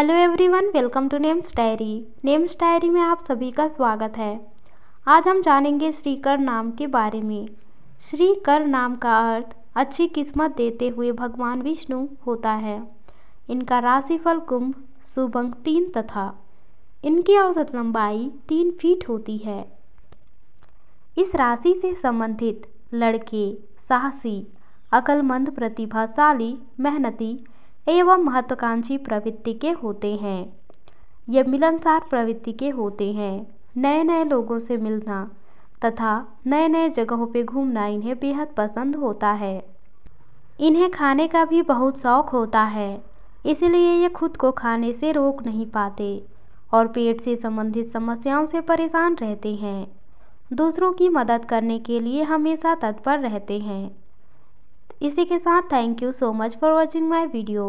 hello everyone welcome to names diary names diary में आप सभी का स्वागत है आज हम जानेंगे श्रीकर नाम के बारे में श्रीकर नाम का अर्थ अच्छी किस्मत देते हुए भगवान विष्णु होता है इनका राशिफल कुंभ शुभ अंक तीन तथा इनकी औसत लंबाई तीन फीट होती है इस राशि से संबंधित लड़के साहसी अकलमंद प्रतिभाशाली मेहनती एवं महत्वाकांक्षी प्रवृत्ति के होते हैं ये मिलनसार प्रवृत्ति के होते हैं नए नए लोगों से मिलना तथा नए नए जगहों पर घूमना इन्हें बेहद पसंद होता है इन्हें खाने का भी बहुत शौक होता है इसलिए ये खुद को खाने से रोक नहीं पाते और पेट से संबंधित समस्याओं से परेशान रहते हैं दूसरों की मदद करने के लिए हमेशा तत्पर रहते हैं इसी के साथ thank you so much for watching my video